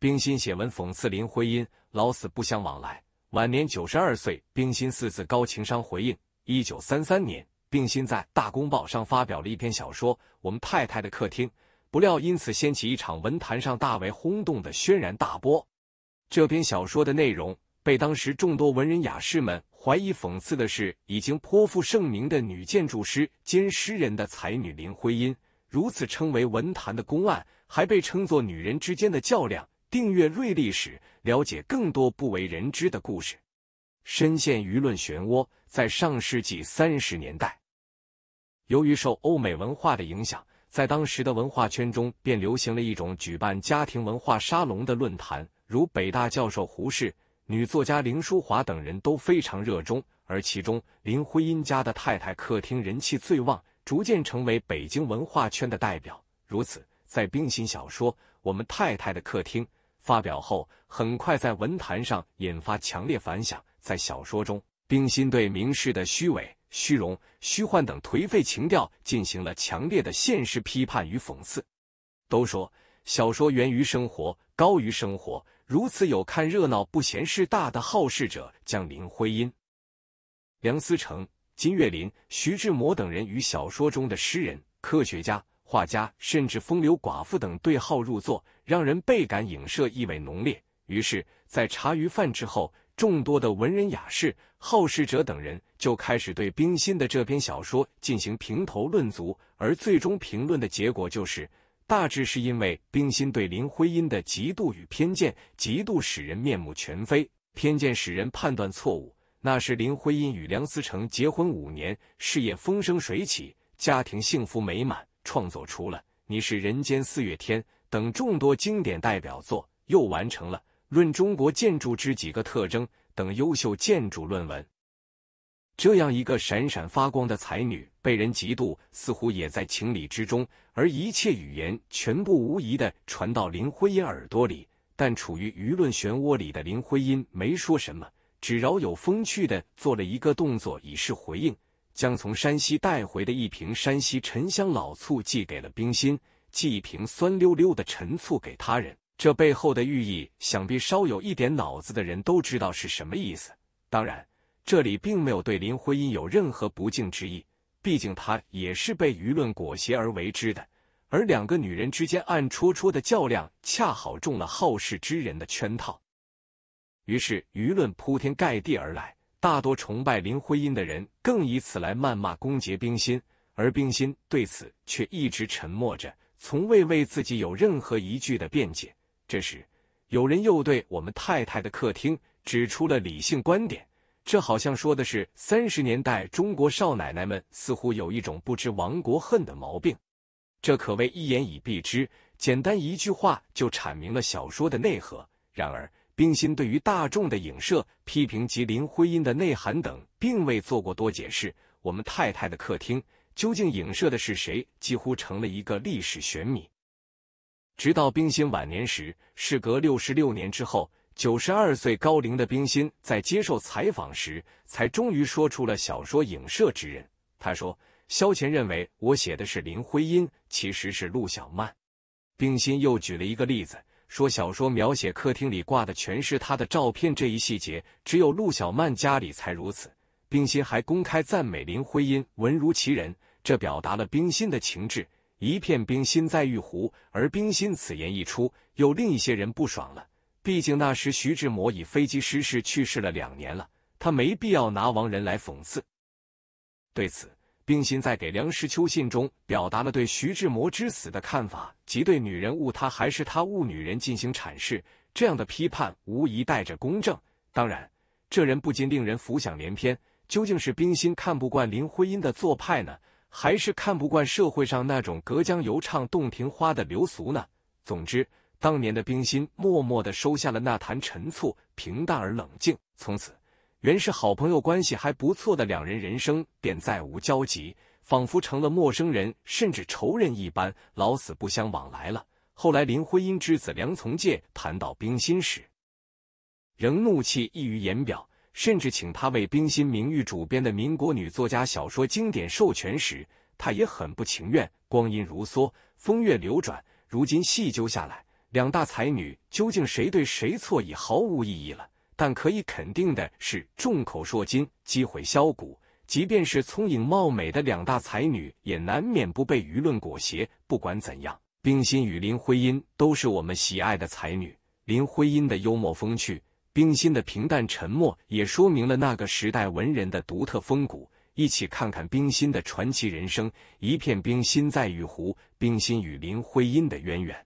冰心写文讽刺林徽因，老死不相往来。晚年九十二岁，冰心四字高情商回应。一九三三年，冰心在《大公报》上发表了一篇小说《我们太太的客厅》，不料因此掀起一场文坛上大为轰动的轩然大波。这篇小说的内容被当时众多文人雅士们怀疑讽刺的是，已经颇负盛名的女建筑师兼诗人的才女林徽因，如此称为文坛的公案，还被称作女人之间的较量。订阅《瑞历史》，了解更多不为人知的故事。深陷舆论漩涡，在上世纪三十年代，由于受欧美文化的影响，在当时的文化圈中便流行了一种举办家庭文化沙龙的论坛，如北大教授胡适、女作家林淑华等人都非常热衷。而其中，林徽因家的太太客厅人气最旺，逐渐成为北京文化圈的代表。如此，在冰心小说《我们太太的客厅》。发表后，很快在文坛上引发强烈反响。在小说中，冰心对名士的虚伪、虚荣、虚幻等颓废情调进行了强烈的现实批判与讽刺。都说小说源于生活，高于生活。如此有看热闹不嫌事大的好事者，将林徽因、梁思成、金岳霖、徐志摩等人与小说中的诗人、科学家。画家甚至风流寡妇等对号入座，让人倍感影射意味浓烈。于是，在茶余饭之后，众多的文人雅士、好事者等人就开始对冰心的这篇小说进行评头论足。而最终评论的结果就是，大致是因为冰心对林徽因的嫉妒与偏见，嫉妒使人面目全非，偏见使人判断错误。那时，林徽因与梁思成结婚五年，事业风生水起，家庭幸福美满。创作出了《你是人间四月天》等众多经典代表作，又完成了《论中国建筑之几个特征》等优秀建筑论文。这样一个闪闪发光的才女，被人嫉妒，似乎也在情理之中。而一切语言全部无疑的传到林徽因耳朵里，但处于舆论漩涡里的林徽因没说什么，只饶有风趣的做了一个动作以示回应。将从山西带回的一瓶山西陈香老醋寄给了冰心，寄一瓶酸溜溜的陈醋给他人。这背后的寓意，想必稍有一点脑子的人都知道是什么意思。当然，这里并没有对林徽因有任何不敬之意，毕竟她也是被舆论裹挟而为之的。而两个女人之间暗戳戳的较量，恰好中了好事之人的圈套，于是舆论铺天盖地而来。大多崇拜林徽因的人，更以此来谩骂公洁冰心，而冰心对此却一直沉默着，从未为自己有任何一句的辩解。这时，有人又对我们太太的客厅指出了理性观点，这好像说的是三十年代中国少奶奶们似乎有一种不知亡国恨的毛病，这可谓一言以蔽之，简单一句话就阐明了小说的内核。然而，冰心对于大众的影射批评及林徽因的内涵等，并未做过多解释。我们太太的客厅究竟影射的是谁，几乎成了一个历史悬谜。直到冰心晚年时，事隔六十六年之后，九十二岁高龄的冰心在接受采访时，才终于说出了小说影射之人。他说：“萧乾认为我写的是林徽因，其实是陆小曼。”冰心又举了一个例子。说小说描写客厅里挂的全是他的照片这一细节，只有陆小曼家里才如此。冰心还公开赞美林徽因文如其人，这表达了冰心的情志，一片冰心在玉壶。而冰心此言一出，又另一些人不爽了。毕竟那时徐志摩已飞机失事去世了两年了，他没必要拿亡人来讽刺。对此。冰心在给梁实秋信中表达了对徐志摩之死的看法即对女人误他还是他误女人进行阐释，这样的批判无疑带着公正。当然，这人不禁令人浮想联翩：究竟是冰心看不惯林徽因的做派呢，还是看不惯社会上那种隔江犹唱洞庭花的流俗呢？总之，当年的冰心默默的收下了那坛陈醋，平淡而冷静，从此。原是好朋友，关系还不错的两人，人生便再无交集，仿佛成了陌生人，甚至仇人一般，老死不相往来了。后来，林徽因之子梁从诫谈到冰心时，仍怒气溢于言表，甚至请他为《冰心名誉主编的民国女作家小说经典授权时，他也很不情愿。光阴如梭，风月流转，如今细究下来，两大才女究竟谁对谁错，已毫无意义了。但可以肯定的是，众口铄金，积毁销骨。即便是聪颖貌美的两大才女，也难免不被舆论裹挟。不管怎样，冰心与林徽因都是我们喜爱的才女。林徽因的幽默风趣，冰心的平淡沉默，也说明了那个时代文人的独特风骨。一起看看冰心的传奇人生，一片冰心在玉壶。冰心与林徽因的渊源，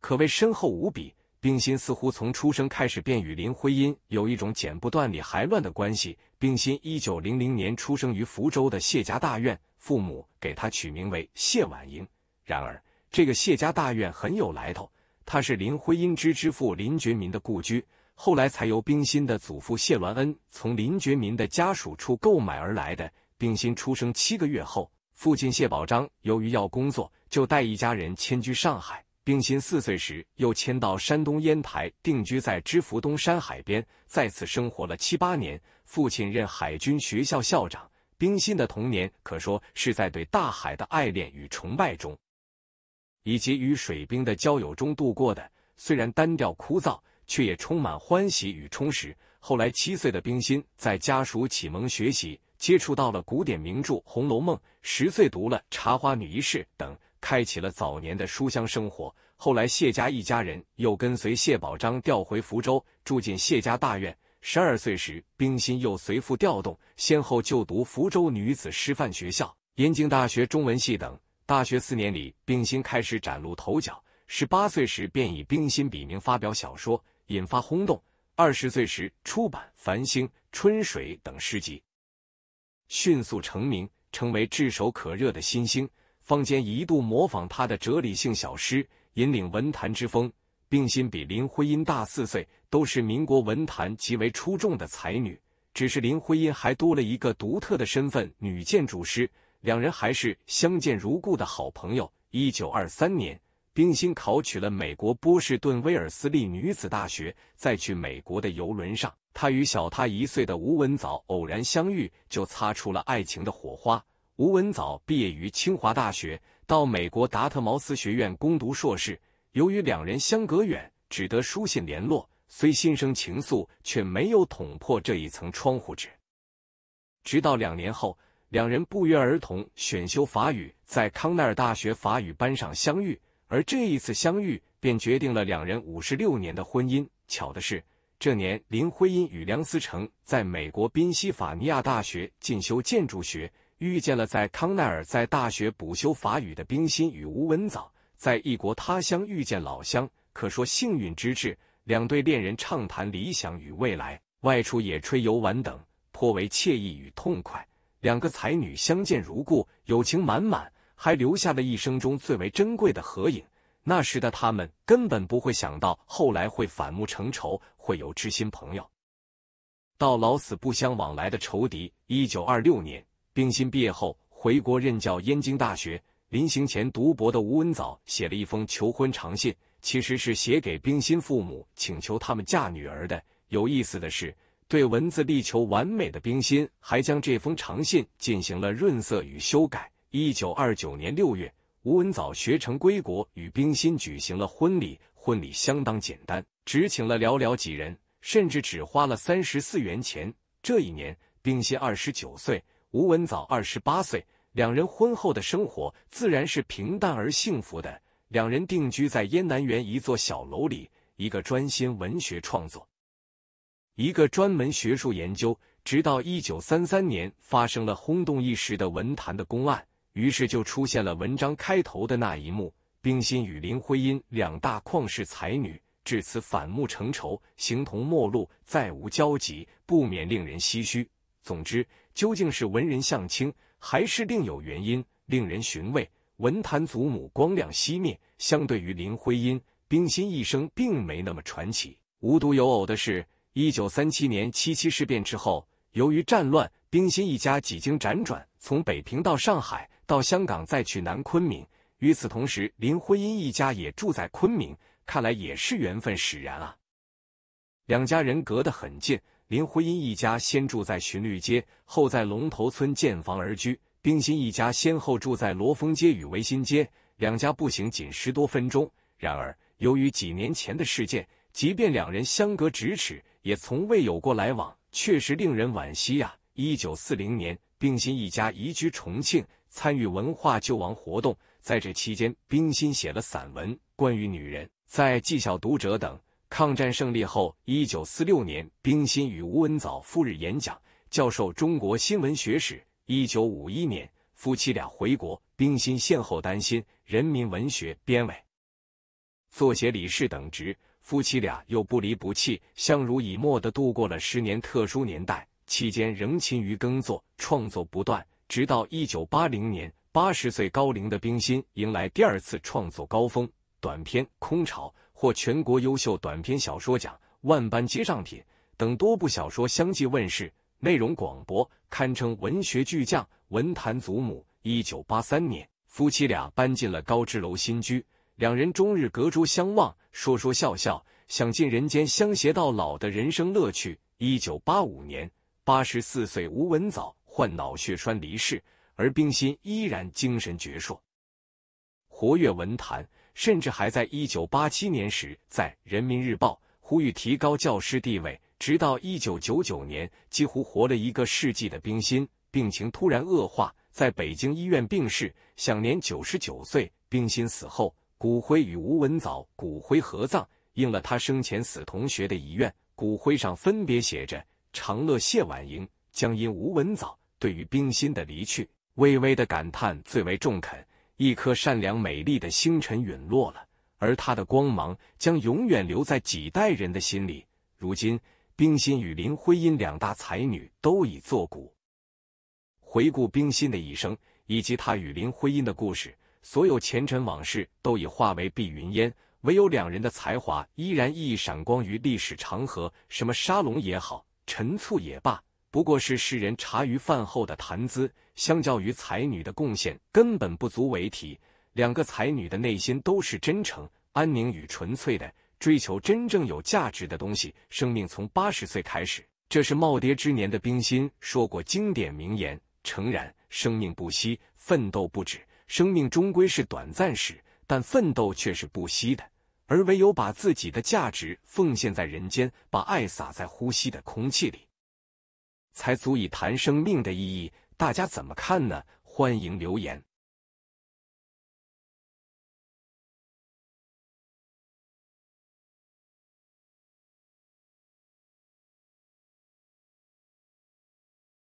可谓深厚无比。冰心似乎从出生开始便与林徽因有一种剪不断、理还乱的关系。冰心一九零零年出生于福州的谢家大院，父母给他取名为谢婉莹。然而，这个谢家大院很有来头，它是林徽因之之父林觉民的故居，后来才由冰心的祖父谢銮恩从林觉民的家属处购买而来的。冰心出生七个月后，父亲谢宝璋由于要工作，就带一家人迁居上海。冰心四岁时，又迁到山东烟台定居，在芝罘东山海边，在此生活了七八年。父亲任海军学校校长，冰心的童年可说是在对大海的爱恋与崇拜中，以及与水兵的交友中度过的。虽然单调枯燥，却也充满欢喜与充实。后来七岁的冰心在家属启蒙学习，接触到了古典名著《红楼梦》，十岁读了《茶花女》一事》等。开启了早年的书香生活。后来，谢家一家人又跟随谢宝璋调回福州，住进谢家大院。十二岁时，冰心又随父调动，先后就读福州女子师范学校、燕京大学中文系等。大学四年里，冰心开始崭露头角。十八岁时，便以冰心笔名发表小说，引发轰动。二十岁时，出版《繁星》《春水》等诗集，迅速成名，成为炙手可热的新星。坊间一度模仿他的哲理性小诗，引领文坛之风。冰心比林徽因大四岁，都是民国文坛极为出众的才女。只是林徽因还多了一个独特的身份——女建筑师。两人还是相见如故的好朋友。一九二三年，冰心考取了美国波士顿威尔斯利女子大学，在去美国的游轮上，她与小她一岁的吴文藻偶然相遇，就擦出了爱情的火花。吴文藻毕业于清华大学，到美国达特茅斯学院攻读硕士。由于两人相隔远，只得书信联络。虽心生情愫，却没有捅破这一层窗户纸。直到两年后，两人不约而同选修法语，在康奈尔大学法语班上相遇。而这一次相遇，便决定了两人五十六年的婚姻。巧的是，这年林徽因与梁思成在美国宾夕法尼亚大学进修建筑学。遇见了在康奈尔在大学补修法语的冰心与吴文藻，在异国他乡遇见老乡，可说幸运之至。两对恋人畅谈理想与未来，外出野炊、游玩等，颇为惬意与痛快。两个才女相见如故，友情满满，还留下了一生中最为珍贵的合影。那时的他们根本不会想到，后来会反目成仇，会有知心朋友，到老死不相往来的仇敌。一九二六年。冰心毕业后回国任教燕京大学，临行前读博的吴文藻写了一封求婚长信，其实是写给冰心父母，请求他们嫁女儿的。有意思的是，对文字力求完美的冰心，还将这封长信进行了润色与修改。一九二九年六月，吴文藻学成归国，与冰心举行了婚礼。婚礼相当简单，只请了寥寥几人，甚至只花了三十四元钱。这一年，冰心二十九岁。吴文藻二十八岁，两人婚后的生活自然是平淡而幸福的。两人定居在燕南园一座小楼里，一个专心文学创作，一个专门学术研究。直到一九三三年，发生了轰动一时的文坛的公案，于是就出现了文章开头的那一幕：冰心与林徽因两大旷世才女，至此反目成仇，形同陌路，再无交集，不免令人唏嘘。总之，究竟是文人相轻，还是另有原因，令人寻味。文坛祖母光亮熄灭，相对于林徽因、冰心一生，并没那么传奇。无独有偶的是，一九三七年七七事变之后，由于战乱，冰心一家几经辗转，从北平到上海，到香港，再去南昆明。与此同时，林徽因一家也住在昆明，看来也是缘分使然啊。两家人隔得很近。林徽因一家先住在循律街，后在龙头村建房而居。冰心一家先后住在罗峰街与维新街，两家步行仅十多分钟。然而，由于几年前的事件，即便两人相隔咫尺，也从未有过来往，确实令人惋惜呀。一九四零年，冰心一家移居重庆，参与文化救亡活动。在这期间，冰心写了散文《关于女人》《在技巧读者》等。抗战胜利后，一九四六年，冰心与吴文藻赴日演讲，教授中国新闻学史。一九五一年，夫妻俩回国，冰心先后担心《人民文学》编委、作协理事等职。夫妻俩又不离不弃，相濡以沫的度过了十年特殊年代，期间仍勤于耕作，创作不断。直到一九八零年，八十岁高龄的冰心迎来第二次创作高峰，《短篇空巢》。获全国优秀短篇小说奖，《万般皆上品》等多部小说相继问世，内容广博，堪称文学巨匠、文坛祖母。一九八三年，夫妻俩搬进了高知楼新居，两人终日隔桌相望，说说笑笑，享尽人间相携到老的人生乐趣。一九八五年，八十四岁吴文藻患脑血栓离世，而冰心依然精神矍铄，活跃文坛。甚至还在一九八七年时，在《人民日报》呼吁提高教师地位。直到一九九九年，几乎活了一个世纪的冰心，病情突然恶化，在北京医院病逝，享年九十九岁。冰心死后，骨灰与吴文藻骨灰合葬，应了他生前死同学的遗愿。骨灰上分别写着“长乐谢婉莹”“江阴吴文藻”。对于冰心的离去，微微的感叹最为中肯。一颗善良美丽的星辰陨落了，而她的光芒将永远留在几代人的心里。如今，冰心与林徽因两大才女都已作古。回顾冰心的一生以及她与林徽因的故事，所有前尘往事都已化为碧云烟，唯有两人的才华依然熠熠闪光于历史长河。什么沙龙也好，陈醋也罢。不过是世人茶余饭后的谈资，相较于才女的贡献，根本不足为提。两个才女的内心都是真诚、安宁与纯粹的，追求真正有价值的东西。生命从八十岁开始，这是耄耋之年的冰心说过经典名言。诚然，生命不息，奋斗不止。生命终归是短暂时，但奋斗却是不息的。而唯有把自己的价值奉献在人间，把爱洒在呼吸的空气里。才足以谈生命的意义，大家怎么看呢？欢迎留言。